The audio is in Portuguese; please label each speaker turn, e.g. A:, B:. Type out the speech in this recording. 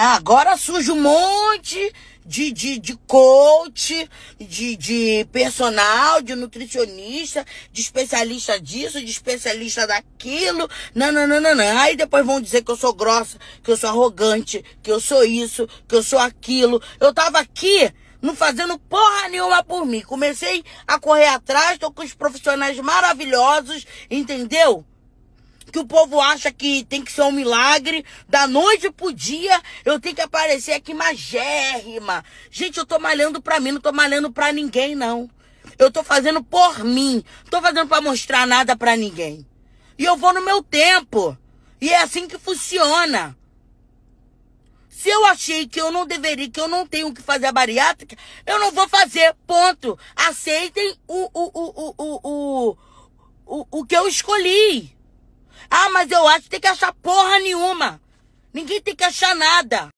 A: É, agora surge um monte de, de, de coach, de, de personal, de nutricionista, de especialista disso, de especialista daquilo. Não, não, não, não, não. Aí depois vão dizer que eu sou grossa, que eu sou arrogante, que eu sou isso, que eu sou aquilo. Eu tava aqui não fazendo porra nenhuma por mim. Comecei a correr atrás, tô com os profissionais maravilhosos, entendeu? que o povo acha que tem que ser um milagre, da noite pro dia eu tenho que aparecer aqui magérrima. Gente, eu tô malhando pra mim, não tô malhando pra ninguém, não. Eu tô fazendo por mim, não tô fazendo pra mostrar nada pra ninguém. E eu vou no meu tempo. E é assim que funciona. Se eu achei que eu não deveria, que eu não tenho que fazer a bariátrica, eu não vou fazer, ponto. Aceitem o, o, o, o, o, o, o, o que eu escolhi. Ah, mas eu acho que tem que achar porra nenhuma. Ninguém tem que achar nada.